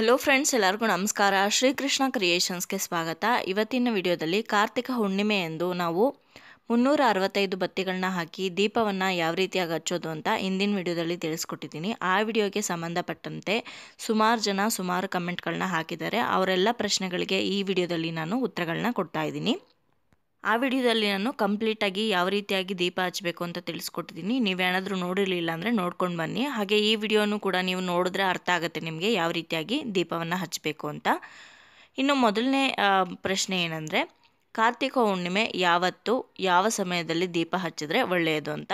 hello friends ಎಲ್ಲರಿಗೂ ನಮಸ್ಕಾರ ಶ್ರೀಕೃಷ್ಣ ಕ್ರಿಯೇಷನ್ಸ್ಗೆ ಸ್ವಾಗತ ಇವತ್ತಿನ ವಿಡಿಯೋದಲ್ಲಿ ಕಾರ್ತಿಕ ಹುಣ್ಣಿಮೆ ಎಂದು ನಾವು ಮುನ್ನೂರ ಅರವತ್ತೈದು ಬತ್ತಿಗಳನ್ನ ಹಾಕಿ ದೀಪವನ್ನು ಯಾವ ರೀತಿಯಾಗಿ ಹಚ್ಚೋದು ಅಂತ ಹಿಂದಿನ ವಿಡಿಯೋದಲ್ಲಿ ತಿಳಿಸ್ಕೊಟ್ಟಿದ್ದೀನಿ ಆ ವಿಡಿಯೋಗೆ ಸಂಬಂಧಪಟ್ಟಂತೆ ಸುಮಾರು ಜನ ಸುಮಾರು ಕಮೆಂಟ್ಗಳನ್ನ ಹಾಕಿದ್ದಾರೆ ಅವರೆಲ್ಲ ಪ್ರಶ್ನೆಗಳಿಗೆ ಈ ವಿಡಿಯೋದಲ್ಲಿ ನಾನು ಉತ್ತರಗಳನ್ನ ಕೊಡ್ತಾ ಇದ್ದೀನಿ ಆ ವಿಡಿಯೋದಲ್ಲಿ ನಾನು ಕಂಪ್ಲೀಟಾಗಿ ಯಾವ ರೀತಿಯಾಗಿ ದೀಪ ಹಚ್ಚಬೇಕು ಅಂತ ತಿಳಿಸ್ಕೊಟ್ಟಿದ್ದೀನಿ ನೀವೇನಾದರೂ ನೋಡಿರಲಿಲ್ಲ ಅಂದರೆ ನೋಡ್ಕೊಂಡು ಬನ್ನಿ ಹಾಗೆ ಈ ವಿಡಿಯೋನೂ ಕೂಡ ನೀವು ನೋಡಿದ್ರೆ ಅರ್ಥ ಆಗುತ್ತೆ ನಿಮಗೆ ಯಾವ ರೀತಿಯಾಗಿ ದೀಪವನ್ನು ಹಚ್ಚಬೇಕು ಅಂತ ಇನ್ನು ಮೊದಲನೇ ಪ್ರಶ್ನೆ ಏನಂದರೆ ಕಾರ್ತಿಕ ಹುಣ್ಣಿಮೆ ಯಾವತ್ತು ಯಾವ ಸಮಯದಲ್ಲಿ ದೀಪ ಹಚ್ಚಿದ್ರೆ ಒಳ್ಳೆಯದು ಅಂತ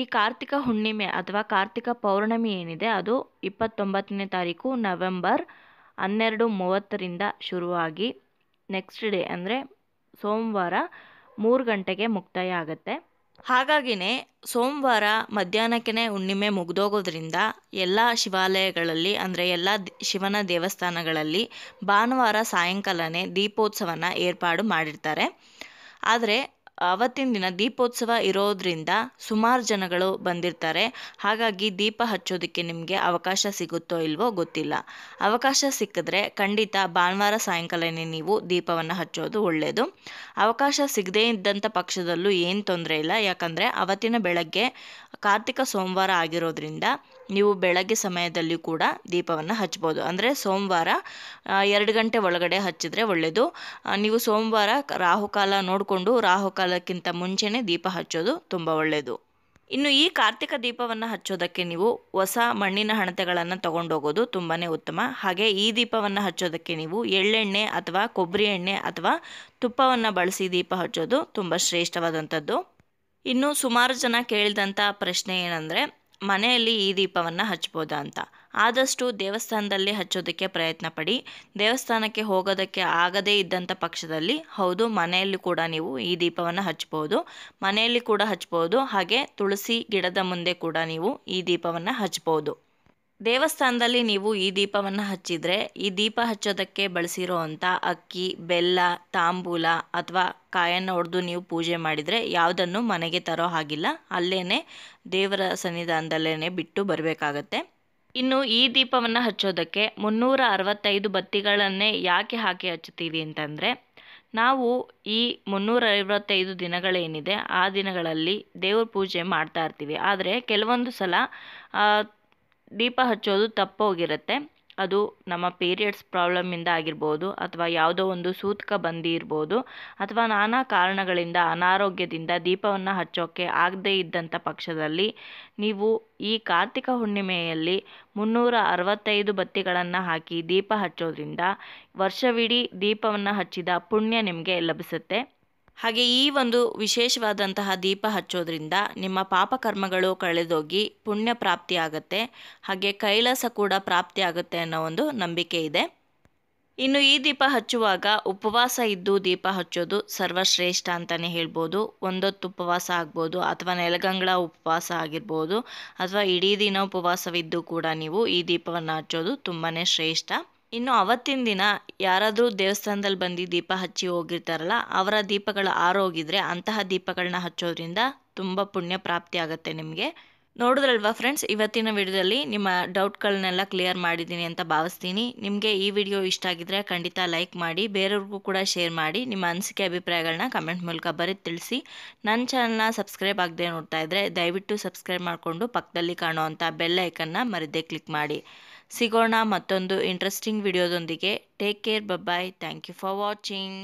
ಈ ಕಾರ್ತಿಕ ಹುಣ್ಣಿಮೆ ಅಥವಾ ಕಾರ್ತಿಕ ಪೌರ್ಣಮಿ ಏನಿದೆ ಅದು ಇಪ್ಪತ್ತೊಂಬತ್ತನೇ ತಾರೀಕು ನವೆಂಬರ್ ಹನ್ನೆರಡು ಮೂವತ್ತರಿಂದ ಶುರುವಾಗಿ ನೆಕ್ಸ್ಟ್ ಡೇ ಅಂದರೆ ಸೋಮವಾರ ಮೂರು ಗಂಟೆಗೆ ಮುಕ್ತಾಯ ಆಗುತ್ತೆ ಹಾಗಾಗಿನೇ ಸೋಮವಾರ ಮಧ್ಯಾಹ್ನಕ್ಕೇ ಹುಣ್ಣಿಮೆ ಮುಗಿದೋಗೋದ್ರಿಂದ ಎಲ್ಲ ಶಿವಾಲಯಗಳಲ್ಲಿ ಅಂದರೆ ಎಲ್ಲ ಶಿವನ ದೇವಸ್ಥಾನಗಳಲ್ಲಿ ಭಾನುವಾರ ಸಾಯಂಕಾಲನೇ ದೀಪೋತ್ಸವನ ಏರ್ಪಾಡು ಮಾಡಿರ್ತಾರೆ ಆದರೆ ಅವತ್ತಿನ ದಿನ ದೀಪೋತ್ಸವ ಇರೋದ್ರಿಂದ ಸುಮಾರು ಜನಗಳು ಬಂದಿರ್ತಾರೆ ಹಾಗಾಗಿ ದೀಪ ಹಚ್ಚೋದಕ್ಕೆ ನಿಮಗೆ ಅವಕಾಶ ಸಿಗುತ್ತೋ ಇಲ್ವೋ ಗೊತ್ತಿಲ್ಲ ಅವಕಾಶ ಸಿಕ್ಕಿದ್ರೆ ಖಂಡಿತ ಭಾನುವಾರ ಸಾಯಂಕಾಲನೇ ನೀವು ದೀಪವನ್ನು ಹಚ್ಚೋದು ಒಳ್ಳೆಯದು ಅವಕಾಶ ಸಿಗದೇ ಇದ್ದಂಥ ಪಕ್ಷದಲ್ಲೂ ಏನು ತೊಂದರೆ ಇಲ್ಲ ಯಾಕಂದರೆ ಅವತ್ತಿನ ಬೆಳಗ್ಗೆ ಕಾರ್ತಿಕ ಸೋಮವಾರ ಆಗಿರೋದ್ರಿಂದ ನೀವು ಬೆಳಗ್ಗೆ ಸಮಯದಲ್ಲಿ ಕೂಡ ದೀಪವನ್ನು ಹಚ್ಬೋದು ಅಂದರೆ ಸೋಮವಾರ ಎರಡು ಗಂಟೆ ಒಳಗಡೆ ಹಚ್ಚಿದರೆ ಒಳ್ಳೆಯದು ನೀವು ಸೋಮವಾರ ರಾಹುಕಾಲ ನೋಡಿಕೊಂಡು ರಾಹುಕಾಲಕ್ಕಿಂತ ಮುಂಚೆನೇ ದೀಪ ಹಚ್ಚೋದು ತುಂಬ ಒಳ್ಳೆಯದು ಇನ್ನು ಈ ಕಾರ್ತಿಕ ದೀಪವನ್ನು ಹಚ್ಚೋದಕ್ಕೆ ನೀವು ಹೊಸ ಮಣ್ಣಿನ ಹಣತೆಗಳನ್ನು ತಗೊಂಡೋಗೋದು ತುಂಬಾ ಉತ್ತಮ ಹಾಗೆ ಈ ದೀಪವನ್ನು ಹಚ್ಚೋದಕ್ಕೆ ನೀವು ಎಳ್ಳೆಣ್ಣೆ ಅಥವಾ ಕೊಬ್ಬರಿ ಎಣ್ಣೆ ಅಥವಾ ತುಪ್ಪವನ್ನು ಬಳಸಿ ದೀಪ ಹಚ್ಚೋದು ತುಂಬ ಶ್ರೇಷ್ಠವಾದಂಥದ್ದು ಇನ್ನು ಸುಮಾರು ಜನ ಕೇಳಿದಂಥ ಪ್ರಶ್ನೆ ಏನಂದರೆ ಮನೆಯಲ್ಲಿ ಈ ದೀಪವನ್ನು ಹಚ್ಬೋದಾ ಅಂತ ಆದಷ್ಟು ದೇವಸ್ಥಾನದಲ್ಲಿ ಹಚ್ಚೋದಕ್ಕೆ ಪ್ರಯತ್ನ ಪಡಿ ದೇವಸ್ಥಾನಕ್ಕೆ ಹೋಗೋದಕ್ಕೆ ಆಗದೇ ಇದ್ದಂಥ ಪಕ್ಷದಲ್ಲಿ ಹೌದು ಮನೆಯಲ್ಲಿ ಕೂಡ ನೀವು ಈ ದೀಪವನ್ನು ಹಚ್ಬೋದು ಮನೆಯಲ್ಲಿ ಕೂಡ ಹಚ್ಬೋದು ಹಾಗೆ ತುಳಸಿ ಗಿಡದ ಮುಂದೆ ಕೂಡ ನೀವು ಈ ದೀಪವನ್ನು ಹಚ್ಬೋದು ದೇವಸ್ಥಾನದಲ್ಲಿ ನೀವು ಈ ದೀಪವನ್ನು ಹಚ್ಚಿದರೆ ಈ ದೀಪ ಹಚ್ಚೋದಕ್ಕೆ ಬಳಸಿರೋ ಅಂಥ ಅಕ್ಕಿ ಬೆಲ್ಲ ತಾಂಬೂಲ ಅಥವಾ ಕಾಯನ್ನು ಹೊಡೆದು ನೀವು ಪೂಜೆ ಮಾಡಿದರೆ ಯಾವುದನ್ನು ಮನೆಗೆ ತರೋ ಹಾಗಿಲ್ಲ ಅಲ್ಲೇ ದೇವರ ಸನ್ನಿಧಾನದಲ್ಲೇ ಬಿಟ್ಟು ಬರಬೇಕಾಗತ್ತೆ ಇನ್ನು ಈ ದೀಪವನ್ನು ಹಚ್ಚೋದಕ್ಕೆ ಮುನ್ನೂರ ಅರವತ್ತೈದು ಬತ್ತಿಗಳನ್ನೇ ಯಾಕೆ ಹಾಕಿ ಹಚ್ಚುತ್ತೀವಿ ಅಂತಂದರೆ ನಾವು ಈ ಮುನ್ನೂರ ಐವತ್ತೈದು ದಿನಗಳೇನಿದೆ ಆ ದಿನಗಳಲ್ಲಿ ದೇವ್ರ ಪೂಜೆ ಮಾಡ್ತಾ ಇರ್ತೀವಿ ಆದರೆ ಕೆಲವೊಂದು ಸಲ ದೀಪ ಹಚ್ಚೋದು ತಪ್ಪೋಗಿರುತ್ತೆ ಅದು ನಮ್ಮ ಪೀರಿಯಡ್ಸ್ ಪ್ರಾಬ್ಲಮ್ಮಿಂದ ಆಗಿರ್ಬೋದು ಅಥವಾ ಯಾವುದೋ ಒಂದು ಸೂತಕ ಇರ್ಬೋದು ಅಥವಾ ನಾನಾ ಕಾರಣಗಳಿಂದ ಅನಾರೋಗ್ಯದಿಂದ ದೀಪವನ್ನು ಹಚ್ಚೋಕ್ಕೆ ಆಗದೇ ಇದ್ದಂಥ ಪಕ್ಷದಲ್ಲಿ ನೀವು ಈ ಕಾರ್ತಿಕ ಹುಣ್ಣಿಮೆಯಲ್ಲಿ ಮುನ್ನೂರ ಅರವತ್ತೈದು ಬತ್ತಿಗಳನ್ನು ಹಾಕಿ ದೀಪ ಹಚ್ಚೋದ್ರಿಂದ ವರ್ಷವಿಡೀ ದೀಪವನ್ನು ಹಚ್ಚಿದ ಪುಣ್ಯ ನಿಮಗೆ ಲಭಿಸುತ್ತೆ ಹಾಗೆ ಈ ಒಂದು ವಿಶೇಷವಾದಂತಹ ದೀಪ ಹಚ್ಚೋದ್ರಿಂದ ನಿಮ್ಮ ಪಾಪಕರ್ಮಗಳು ಕಳೆದೋಗಿ ಪುಣ್ಯ ಪ್ರಾಪ್ತಿ ಆಗುತ್ತೆ ಹಾಗೆ ಕೈಲಾಸ ಕೂಡ ಪ್ರಾಪ್ತಿ ಆಗುತ್ತೆ ಅನ್ನೋ ಒಂದು ನಂಬಿಕೆ ಇದೆ ಇನ್ನು ಈ ದೀಪ ಹಚ್ಚುವಾಗ ಉಪವಾಸ ಇದ್ದು ದೀಪ ಹಚ್ಚೋದು ಸರ್ವಶ್ರೇಷ್ಠ ಅಂತಲೇ ಹೇಳ್ಬೋದು ಒಂದೊತ್ತು ಉಪವಾಸ ಆಗ್ಬೋದು ಅಥವಾ ನೆಲಗಂಗಳ ಉಪವಾಸ ಆಗಿರ್ಬೋದು ಅಥವಾ ಇಡೀ ದಿನ ಉಪವಾಸವಿದ್ದು ಕೂಡ ನೀವು ಈ ದೀಪವನ್ನು ಹಚ್ಚೋದು ತುಂಬಾ ಶ್ರೇಷ್ಠ ಇನ್ನು ಅವತ್ತಿನ ದಿನ ಯಾರಾದರೂ ದೇವಸ್ಥಾನದಲ್ಲಿ ಬಂದು ದೀಪ ಹಚ್ಚಿ ಹೋಗಿರ್ತಾರಲ್ಲ ಅವರ ದೀಪಗಳು ಆರೋಗಿದ್ರೆ ಅಂತಹ ದೀಪಗಳನ್ನ ಹಚ್ಚೋದ್ರಿಂದ ತುಂಬ ಪುಣ್ಯ ಪ್ರಾಪ್ತಿ ಆಗುತ್ತೆ ನಿಮಗೆ ನೋಡಿದ್ರಲ್ವಾ ಫ್ರೆಂಡ್ಸ್ ಇವತ್ತಿನ ವಿಡಿಯೋದಲ್ಲಿ ನಿಮ್ಮ ಡೌಟ್ಗಳನ್ನೆಲ್ಲ ಕ್ಲಿಯರ್ ಮಾಡಿದ್ದೀನಿ ಅಂತ ಭಾವಿಸ್ತೀನಿ ನಿಮಗೆ ಈ ವಿಡಿಯೋ ಇಷ್ಟ ಆಗಿದ್ರೆ ಖಂಡಿತ ಲೈಕ್ ಮಾಡಿ ಬೇರೆಯವ್ರಿಗೂ ಕೂಡ ಶೇರ್ ಮಾಡಿ ನಿಮ್ಮ ಅನಿಸಿಕೆ ಅಭಿಪ್ರಾಯಗಳನ್ನ ಕಮೆಂಟ್ ಮೂಲಕ ಬರೀ ತಿಳಿಸಿ ನನ್ನ ಚಾನಲ್ನ ಸಬ್ಸ್ಕ್ರೈಬ್ ಆಗದೆ ನೋಡ್ತಾ ಇದ್ದರೆ ದಯವಿಟ್ಟು ಸಬ್ಸ್ಕ್ರೈಬ್ ಮಾಡಿಕೊಂಡು ಪಕ್ಕದಲ್ಲಿ ಕಾಣುವಂಥ ಬೆಲ್ಲೈಕನ್ನ ಬೆಲ್ ಐಕನ್ನ ಮರದೇ ಕ್ಲಿಕ್ ಮಾಡಿ ಸಿಗೋಣ ಮತ್ತೊಂದು ಇಂಟ್ರೆಸ್ಟಿಂಗ್ ವಿಡಿಯೋದೊಂದಿಗೆ take care bye bye thank you for watching